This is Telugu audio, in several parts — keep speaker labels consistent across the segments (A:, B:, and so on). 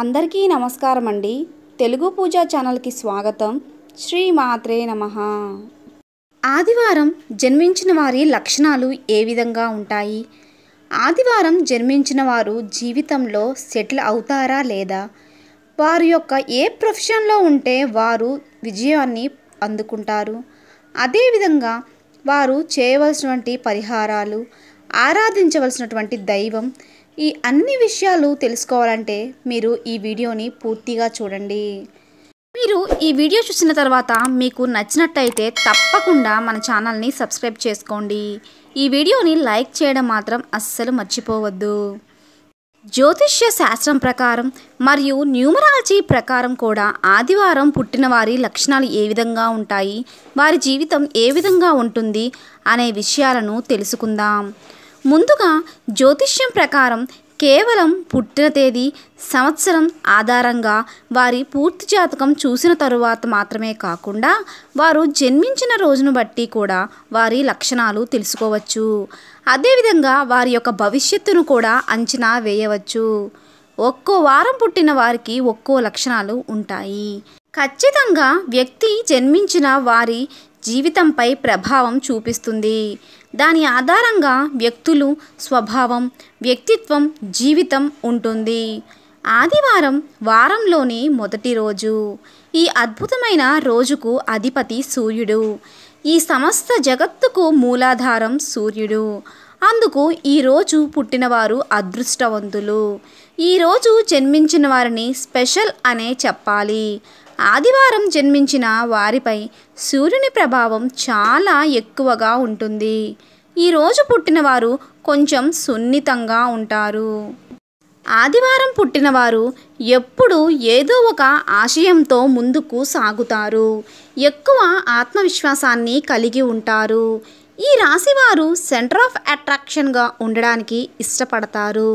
A: అందరికీ నమస్కారం అండి తెలుగు పూజా ఛానల్కి స్వాగతం శ్రీ మాత్రే నమ ఆదివారం జన్మించిన వారి లక్షణాలు ఏ విధంగా ఉంటాయి ఆదివారం జన్మించిన వారు జీవితంలో సెటిల్ అవుతారా లేదా వారి యొక్క ఏ ప్రొఫెషన్లో ఉంటే వారు విజయాన్ని అందుకుంటారు అదేవిధంగా వారు చేయవలసినటువంటి పరిహారాలు ఆరాధించవలసినటువంటి దైవం ఈ అన్ని విషయాలు తెలుసుకోవాలంటే మీరు ఈ వీడియోని పూర్తిగా చూడండి మీరు ఈ వీడియో చూసిన తర్వాత మీకు నచ్చినట్టయితే తప్పకుండా మన ఛానల్ని సబ్స్క్రైబ్ చేసుకోండి ఈ వీడియోని లైక్ చేయడం మాత్రం అస్సలు మర్చిపోవద్దు జ్యోతిష్య శాస్త్రం ప్రకారం మరియు న్యూమరాలజీ ప్రకారం కూడా ఆదివారం పుట్టిన వారి లక్షణాలు ఏ విధంగా ఉంటాయి వారి జీవితం ఏ విధంగా ఉంటుంది అనే విషయాలను తెలుసుకుందాం ముందుగా జ్యోతిష్యం ప్రకారం కేవలం పుట్టిన తేదీ సంవత్సరం ఆధారంగా వారి పూర్తి జాతకం చూసిన తరువాత మాత్రమే కాకుండా వారు జన్మించిన రోజును బట్టి కూడా వారి లక్షణాలు తెలుసుకోవచ్చు అదేవిధంగా వారి యొక్క భవిష్యత్తును కూడా అంచనా వేయవచ్చు ఒక్కో వారం పుట్టిన వారికి ఒక్కో లక్షణాలు ఉంటాయి ఖచ్చితంగా వ్యక్తి జన్మించిన వారి జీవితంపై ప్రభావం చూపిస్తుంది దాని ఆధారంగా వ్యక్తులు స్వభావం వ్యక్తిత్వం జీవితం ఉంటుంది ఆదివారం వారంలోని మొదటి రోజు ఈ అద్భుతమైన రోజుకు అధిపతి సూర్యుడు ఈ సమస్త జగత్తుకు మూలాధారం సూర్యుడు అందుకు ఈరోజు పుట్టినవారు అదృష్టవంతులు ఈరోజు జన్మించిన వారిని స్పెషల్ అనే చెప్పాలి ఆదివారం జన్మించిన వారిపై సూర్యుని ప్రభావం చాలా ఎక్కువగా ఉంటుంది ఈరోజు పుట్టినవారు కొంచెం సున్నితంగా ఉంటారు ఆదివారం పుట్టినవారు ఎప్పుడు ఏదో ఒక ఆశయంతో ముందుకు సాగుతారు ఎక్కువ ఆత్మవిశ్వాసాన్ని కలిగి ఉంటారు ఈ రాశివారు సెంటర్ ఆఫ్ అట్రాక్షన్గా ఉండడానికి ఇష్టపడతారు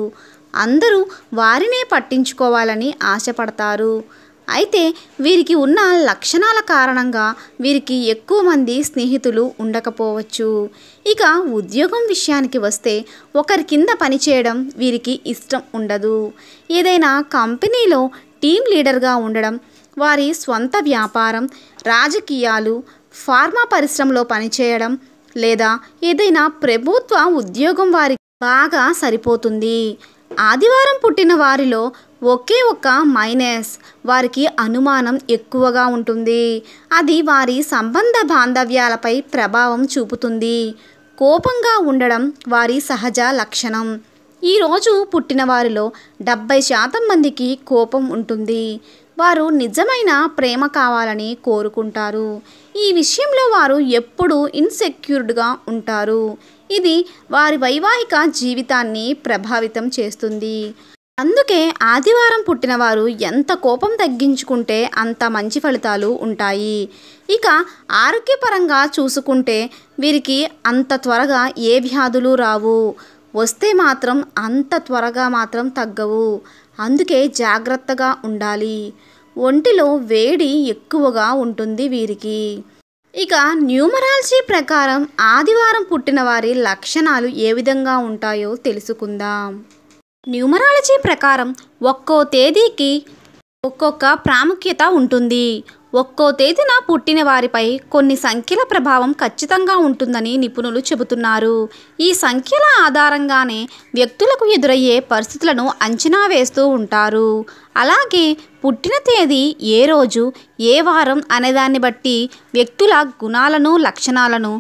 A: అందరూ వారినే పట్టించుకోవాలని ఆశపడతారు అయితే వీరికి ఉన్న లక్షణాల కారణంగా వీరికి ఎక్కువ మంది స్నేహితులు ఉండకపోవచ్చు ఇక ఉద్యోగం విషయానికి వస్తే ఒకరి కింద పనిచేయడం వీరికి ఇష్టం ఉండదు ఏదైనా కంపెనీలో టీం లీడర్గా ఉండడం వారి స్వంత వ్యాపారం రాజకీయాలు ఫార్మా పరిశ్రమలో పనిచేయడం లేదా ఏదైనా ప్రభుత్వ ఉద్యోగం వారికి బాగా సరిపోతుంది ఆదివారం పుట్టిన వారిలో ఒకే ఒక్క మైనస్ వారికి అనుమానం ఎక్కువగా ఉంటుంది అది వారి సంబంధ బాంధవ్యాలపై ప్రభావం చూపుతుంది కోపంగా ఉండడం వారి సహజ లక్షణం ఈరోజు పుట్టిన వారిలో డెబ్బై శాతం మందికి కోపం ఉంటుంది వారు నిజమైన ప్రేమ కావాలని కోరుకుంటారు ఈ విషయంలో వారు ఎప్పుడూ ఇన్సెక్యూర్డ్గా ఉంటారు ఇది వారి వైవాహిక జీవితాన్ని ప్రభావితం చేస్తుంది అందుకే ఆదివారం పుట్టినవారు ఎంత కోపం తగ్గించుకుంటే అంత మంచి ఫలితాలు ఉంటాయి ఇక ఆరోగ్యపరంగా చూసుకుంటే వీరికి అంత త్వరగా ఏ వ్యాధులు రావు వస్తే మాత్రం అంత త్వరగా మాత్రం తగ్గవు అందుకే జాగ్రత్తగా ఉండాలి ఒంటిలో వేడి ఎక్కువగా ఉంటుంది వీరికి ఇక న్యూమరాలజీ ప్రకారం ఆదివారం పుట్టిన వారి లక్షణాలు ఏ విధంగా ఉంటాయో తెలుసుకుందాం న్యూమరాలజీ ప్రకారం ఒక్కో తేదీకి ఒక్కొక్క ప్రాముఖ్యత ఉంటుంది ఒక్కో తేదీన పుట్టిన వారిపై కొన్ని సంఖ్యల ప్రభావం ఖచ్చితంగా ఉంటుందని నిపుణులు చెబుతున్నారు ఈ సంఖ్యల ఆధారంగానే వ్యక్తులకు ఎదురయ్యే పరిస్థితులను అంచనా వేస్తూ ఉంటారు అలాగే పుట్టిన తేదీ ఏ రోజు ఏ వారం అనేదాన్ని బట్టి వ్యక్తుల గుణాలను లక్షణాలను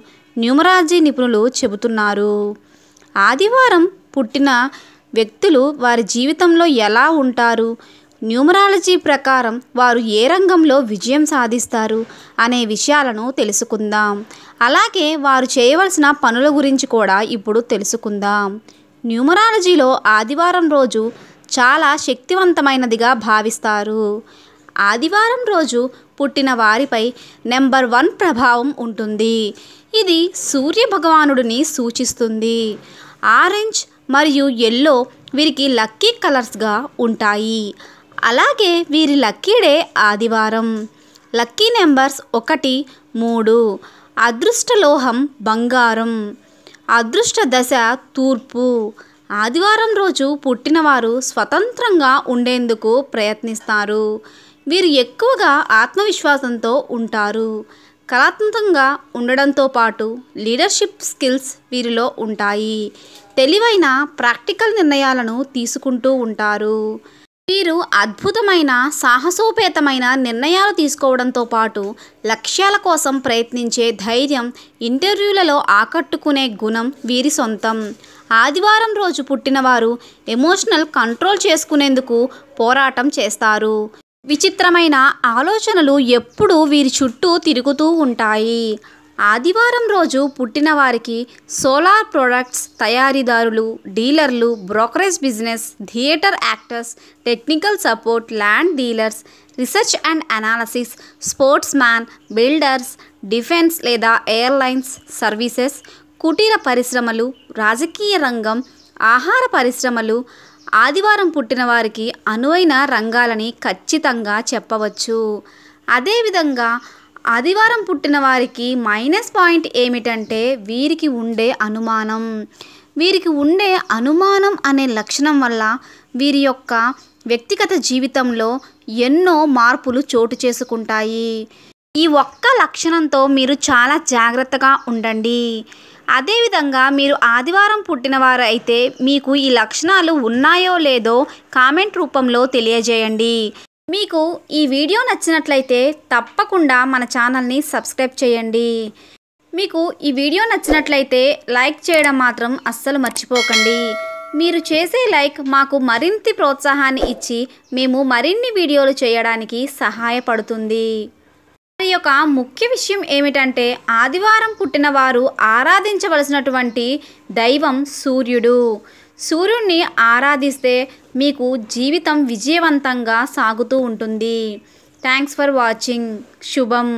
A: న్యూమరాలజీ నిపుణులు చెబుతున్నారు ఆదివారం పుట్టిన వ్యక్తులు వారి జీవితంలో ఎలా ఉంటారు న్యూమరాలజీ ప్రకారం వారు ఏ రంగంలో విజయం సాధిస్తారు అనే విషయాలను తెలుసుకుందాం అలాగే వారు చేయవలసిన పనుల గురించి కూడా ఇప్పుడు తెలుసుకుందాం న్యూమరాలజీలో ఆదివారం రోజు చాలా శక్తివంతమైనదిగా భావిస్తారు ఆదివారం రోజు పుట్టిన వారిపై నెంబర్ వన్ ప్రభావం ఉంటుంది ఇది సూర్య భగవానుడిని సూచిస్తుంది ఆరెంజ్ మరియు ఎల్లో వీరికి లక్కీ కలర్స్గా ఉంటాయి అలాగే వీరి లక్కీ డే ఆదివారం లక్కీ నెంబర్స్ ఒకటి మూడు అదృష్ట లోహం బంగారం అదృష్ట దశ తూర్పు ఆదివారం రోజు పుట్టినవారు స్వతంత్రంగా ఉండేందుకు ప్రయత్నిస్తారు వీరు ఎక్కువగా ఆత్మవిశ్వాసంతో ఉంటారు కళాత్మకంగా ఉండడంతో పాటు లీడర్షిప్ స్కిల్స్ వీరిలో ఉంటాయి తెలివైన ప్రాక్టికల్ నిర్ణయాలను తీసుకుంటూ ఉంటారు వీరు అద్భుతమైన సాహసోపేతమైన నిర్ణయాలు తీసుకోవడంతో పాటు లక్ష్యాల కోసం ప్రయత్నించే ధైర్యం ఇంటర్వ్యూలలో ఆకట్టుకునే గుణం వీరి సొంతం ఆదివారం రోజు పుట్టినవారు ఎమోషనల్ కంట్రోల్ చేసుకునేందుకు పోరాటం చేస్తారు విచిత్రమైన ఆలోచనలు ఎప్పుడూ వీరి చుట్టూ తిరుగుతూ ఉంటాయి ఆదివారం రోజు పుట్టిన వారికి సోలార్ ప్రొడక్ట్స్ తయారీదారులు డీలర్లు brokerage business theatre actors technical support land dealers research and analysis sportsman builders defence లేదా ఎయిర్లైన్స్ సర్వీసెస్ కుటీర పరిశ్రమలు రాజకీయ రంగం ఆహార పరిశ్రమలు ఆదివారం పుట్టిన వారికి అనువైన రంగాలని ఖచ్చితంగా చెప్పవచ్చు అదేవిధంగా ఆదివారం పుట్టిన వారికి మైనస్ పాయింట్ ఏమిటంటే వీరికి ఉండే అనుమానం వీరికి ఉండే అనుమానం అనే లక్షణం వల్ల వీరి యొక్క వ్యక్తిగత జీవితంలో ఎన్నో మార్పులు చోటు చేసుకుంటాయి ఈ ఒక్క లక్షణంతో మీరు చాలా జాగ్రత్తగా ఉండండి అదేవిధంగా మీరు ఆదివారం వారు అయితే మీకు ఈ లక్షణాలు ఉన్నాయో లేదో కామెంట్ రూపంలో తెలియజేయండి మీకు ఈ వీడియో నచ్చినట్లయితే తప్పకుండా మన ఛానల్ని సబ్స్క్రైబ్ చేయండి మీకు ఈ వీడియో నచ్చినట్లయితే లైక్ చేయడం మాత్రం అస్సలు మర్చిపోకండి మీరు చేసే లైక్ మాకు మరింత ప్రోత్సాహాన్ని ఇచ్చి మేము మరిన్ని వీడియోలు చేయడానికి సహాయపడుతుంది మరి యొక్క ముఖ్య విషయం ఏమిటంటే ఆదివారం పుట్టినవారు ఆరాధించవలసినటువంటి దైవం సూర్యుడు సూర్యుణ్ణి ఆరాధిస్తే మీకు జీవితం విజయవంతంగా సాగుతూ ఉంటుంది థ్యాంక్స్ ఫర్ వాచింగ్ శుభం